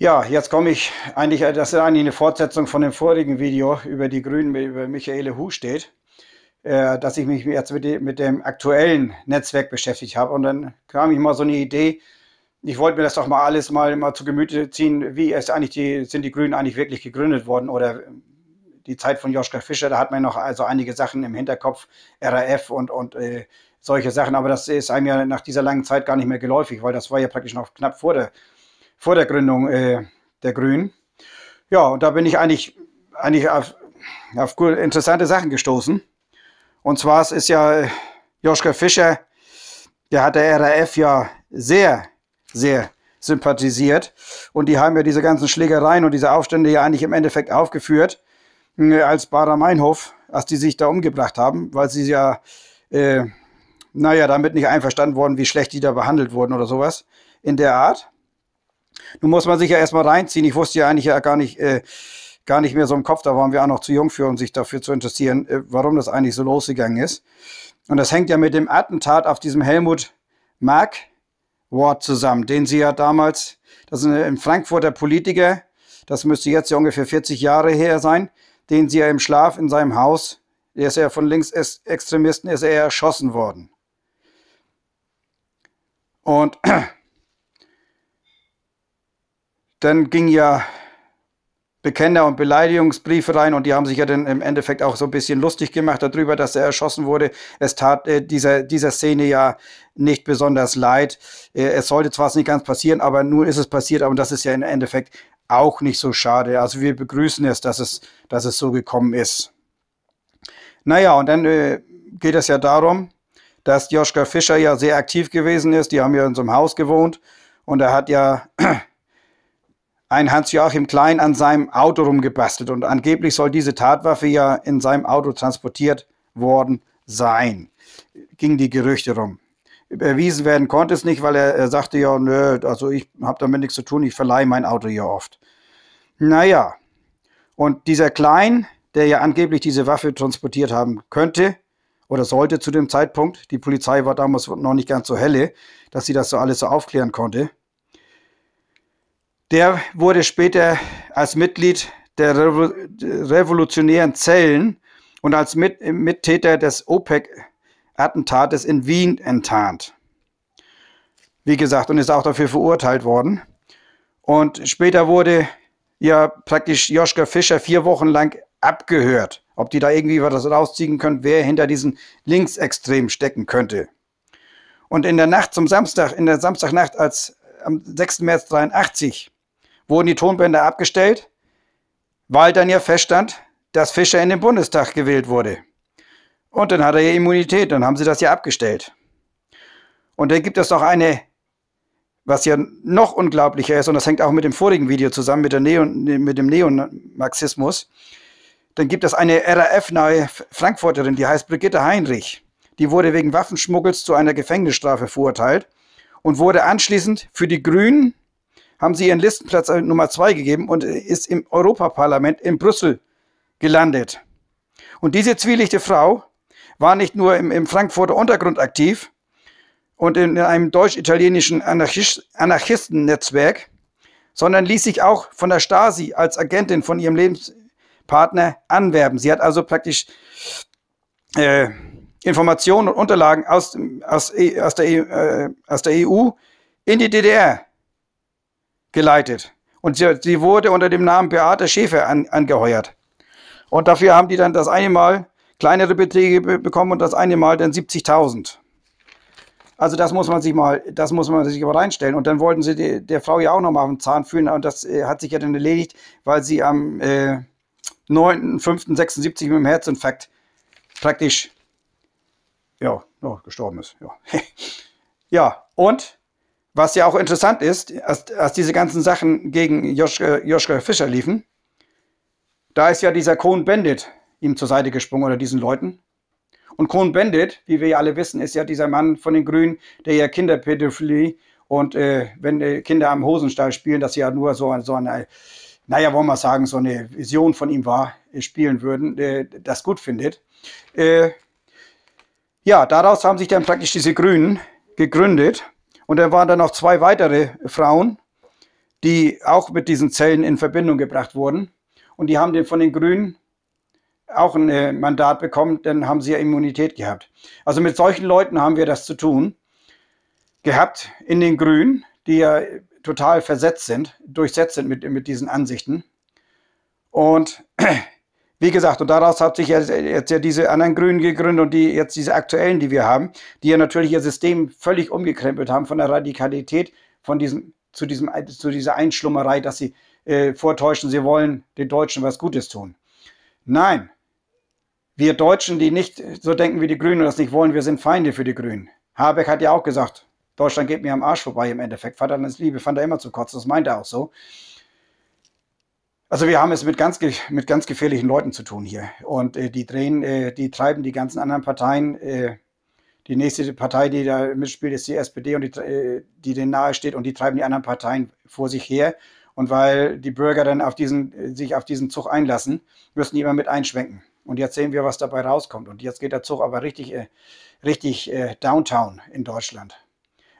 Ja, jetzt komme ich eigentlich, das ist eigentlich eine Fortsetzung von dem vorigen Video über die Grünen, über Michaele Hustedt, äh, dass ich mich jetzt mit, die, mit, dem aktuellen Netzwerk beschäftigt habe. Und dann kam ich mal so eine Idee, ich wollte mir das doch mal alles mal, mal zu Gemüte ziehen, wie ist eigentlich die, sind die Grünen eigentlich wirklich gegründet worden oder äh, die Zeit von Joschka Fischer, da hat man noch also einige Sachen im Hinterkopf, RAF und, und äh, solche Sachen, aber das ist einem ja nach dieser langen Zeit gar nicht mehr geläufig, weil das war ja praktisch noch knapp vor der vor der Gründung äh, der Grünen. Ja, und da bin ich eigentlich, eigentlich auf, auf interessante Sachen gestoßen. Und zwar es ist ja äh, Joschka Fischer, der hat der RAF ja sehr, sehr sympathisiert. Und die haben ja diese ganzen Schlägereien und diese Aufstände ja eigentlich im Endeffekt aufgeführt, hm, als Bader Meinhof, als die sich da umgebracht haben, weil sie ja, äh, naja, damit nicht einverstanden wurden, wie schlecht die da behandelt wurden oder sowas in der Art. Nun muss man sich ja erstmal reinziehen. Ich wusste ja eigentlich ja gar nicht, äh, gar nicht mehr so im Kopf, da waren wir auch noch zu jung für, um sich dafür zu interessieren, äh, warum das eigentlich so losgegangen ist. Und das hängt ja mit dem Attentat auf diesem Helmut Mark Ward zusammen, den sie ja damals, das ist ein Frankfurter Politiker, das müsste jetzt ja ungefähr 40 Jahre her sein, den sie ja im Schlaf in seinem Haus, der ist ja von Linksextremisten, ist er erschossen worden. Und dann ging ja Bekenner- und Beleidigungsbriefe rein und die haben sich ja dann im Endeffekt auch so ein bisschen lustig gemacht darüber, dass er erschossen wurde. Es tat äh, dieser, dieser Szene ja nicht besonders leid. Äh, es sollte zwar nicht ganz passieren, aber nun ist es passiert, aber das ist ja im Endeffekt auch nicht so schade. Also wir begrüßen es, dass es, dass es so gekommen ist. Naja, und dann äh, geht es ja darum, dass Joschka Fischer ja sehr aktiv gewesen ist. Die haben ja in so einem Haus gewohnt und er hat ja ein Hans-Joachim Klein an seinem Auto rumgebastelt und angeblich soll diese Tatwaffe ja in seinem Auto transportiert worden sein. Gingen die Gerüchte rum. Überwiesen werden konnte es nicht, weil er, er sagte ja, nö, also ich habe damit nichts zu tun, ich verleihe mein Auto ja oft. Naja, und dieser Klein, der ja angeblich diese Waffe transportiert haben könnte oder sollte zu dem Zeitpunkt, die Polizei war damals noch nicht ganz so helle, dass sie das so alles so aufklären konnte, der wurde später als Mitglied der revolutionären Zellen und als Mit Mittäter des OPEC-Attentates in Wien enttarnt. Wie gesagt, und ist auch dafür verurteilt worden. Und später wurde ja praktisch Joschka Fischer vier Wochen lang abgehört, ob die da irgendwie was rausziehen können, wer hinter diesen Linksextremen stecken könnte. Und in der Nacht zum Samstag, in der Samstagnacht als am 6. März 83 wurden die Tonbänder abgestellt, weil dann ja feststand, dass Fischer in den Bundestag gewählt wurde. Und dann hat er ja Immunität, dann haben sie das ja abgestellt. Und dann gibt es noch eine, was ja noch unglaublicher ist, und das hängt auch mit dem vorigen Video zusammen, mit, der Neon, mit dem Neomarxismus. Dann gibt es eine RAF-nahe Frankfurterin, die heißt Brigitte Heinrich. Die wurde wegen Waffenschmuggels zu einer Gefängnisstrafe verurteilt und wurde anschließend für die Grünen haben sie ihren Listenplatz Nummer zwei gegeben und ist im Europaparlament in Brüssel gelandet. Und diese zwielichte Frau war nicht nur im, im Frankfurter Untergrund aktiv und in einem deutsch-italienischen Anarchist Anarchistennetzwerk, sondern ließ sich auch von der Stasi als Agentin von ihrem Lebenspartner anwerben. Sie hat also praktisch äh, Informationen und Unterlagen aus, aus, e, aus, der, e, äh, aus der EU in die DDR geleitet. Und sie, sie wurde unter dem Namen Beate Schäfer an, angeheuert. Und dafür haben die dann das eine Mal kleinere Beträge bekommen und das eine Mal dann 70.000. Also das muss man sich mal, das muss man sich aber reinstellen. Und dann wollten sie die, der Frau ja auch nochmal auf den Zahn fühlen und das äh, hat sich ja dann erledigt, weil sie am äh, 9.5.76 mit dem Herzinfarkt praktisch ja, oh, gestorben ist. Ja. ja, und was ja auch interessant ist, als, als diese ganzen Sachen gegen Joschka, Joschka Fischer liefen, da ist ja dieser Cohn Bendit ihm zur Seite gesprungen oder diesen Leuten. Und Cohn Bendit, wie wir ja alle wissen, ist ja dieser Mann von den Grünen, der ja Kinderpädophilie und äh, wenn äh, Kinder am Hosenstall spielen, dass sie ja nur so, so eine, naja, wollen wir sagen, so eine Vision von ihm war, äh, spielen würden, äh, das gut findet. Äh, ja, daraus haben sich dann praktisch diese Grünen gegründet und dann waren da noch zwei weitere Frauen, die auch mit diesen Zellen in Verbindung gebracht wurden. Und die haben den von den Grünen auch ein äh, Mandat bekommen, dann haben sie ja Immunität gehabt. Also mit solchen Leuten haben wir das zu tun gehabt in den Grünen, die ja total versetzt sind, durchsetzt sind mit, mit diesen Ansichten. Und wie gesagt, und daraus hat sich jetzt, jetzt ja diese anderen Grünen gegründet und die jetzt diese aktuellen, die wir haben, die ja natürlich ihr System völlig umgekrempelt haben von der Radikalität, von diesem, zu, diesem, zu dieser Einschlummerei, dass sie äh, vortäuschen, sie wollen den Deutschen was Gutes tun. Nein, wir Deutschen, die nicht so denken wie die Grünen und das nicht wollen, wir sind Feinde für die Grünen. Habeck hat ja auch gesagt, Deutschland geht mir am Arsch vorbei im Endeffekt. Vaterlandsliebe fand er immer zu kotzen, das meint er auch so. Also wir haben es mit ganz, mit ganz gefährlichen Leuten zu tun hier. Und äh, die drehen, äh, die treiben die ganzen anderen Parteien. Äh, die nächste Partei, die da mitspielt, ist die SPD und die, äh, die denen nahesteht. und die treiben die anderen Parteien vor sich her. Und weil die Bürger dann auf diesen, äh, sich auf diesen Zug einlassen, müssen die immer mit einschwenken. Und jetzt sehen wir, was dabei rauskommt. Und jetzt geht der Zug aber richtig, äh, richtig äh, downtown in Deutschland.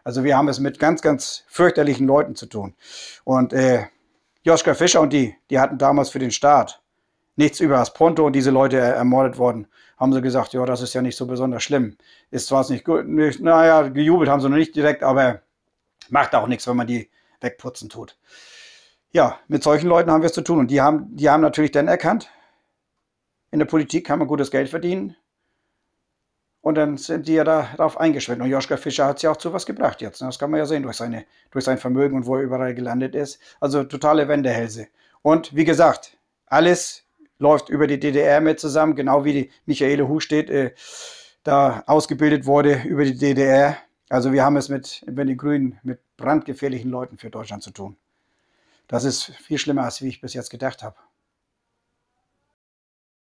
Also wir haben es mit ganz, ganz fürchterlichen Leuten zu tun. Und äh, Joschka Fischer und die, die hatten damals für den Staat nichts über das Pronto und diese Leute ermordet worden. Haben sie gesagt, ja, das ist ja nicht so besonders schlimm. Ist zwar nicht gut, nicht, naja, gejubelt haben sie noch nicht direkt, aber macht auch nichts, wenn man die wegputzen tut. Ja, mit solchen Leuten haben wir es zu tun. Und die haben, die haben natürlich dann erkannt, in der Politik kann man gutes Geld verdienen, und dann sind die ja da, darauf eingeschwenkt. Und Joschka Fischer hat es ja auch zu was gebracht jetzt. Ne? Das kann man ja sehen durch, seine, durch sein Vermögen und wo er überall gelandet ist. Also totale Wendehälse. Und wie gesagt, alles läuft über die DDR mit zusammen, genau wie die Michaele Hustedt äh, da ausgebildet wurde über die DDR. Also wir haben es mit, mit den Grünen, mit brandgefährlichen Leuten für Deutschland zu tun. Das ist viel schlimmer, als wie ich bis jetzt gedacht habe.